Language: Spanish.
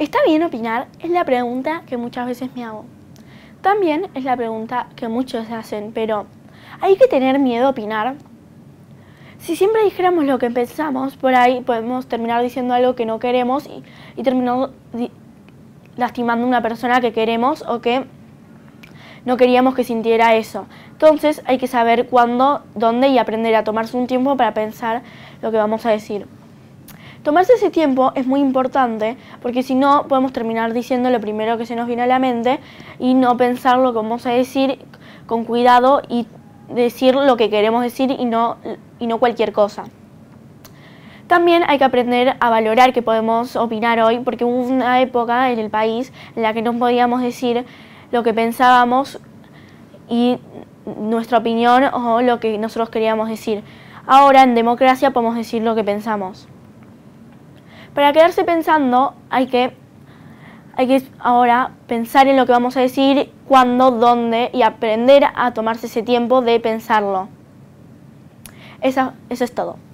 ¿Está bien opinar? Es la pregunta que muchas veces me hago. También es la pregunta que muchos hacen, pero ¿hay que tener miedo a opinar? Si siempre dijéramos lo que pensamos, por ahí podemos terminar diciendo algo que no queremos y, terminando lastimando a una persona que queremos o que no queríamos que sintiera eso. Entonces hay que saber cuándo, dónde y aprender a tomarse un tiempo para pensar lo que vamos a decir. Tomarse ese tiempo es muy importante porque si no podemos terminar diciendo lo primero que se nos viene a la mente y no pensar lo que vamos a decir con cuidado y decir lo que queremos decir y no, y no cualquier cosa. También hay que aprender a valorar que podemos opinar hoy porque hubo una época en el país en la que no podíamos decir lo que pensábamos y nuestra opinión o lo que nosotros queríamos decir. Ahora en democracia podemos decir lo que pensamos. Para quedarse pensando hay que, hay que ahora pensar en lo que vamos a decir, cuándo, dónde y aprender a tomarse ese tiempo de pensarlo. eso es todo.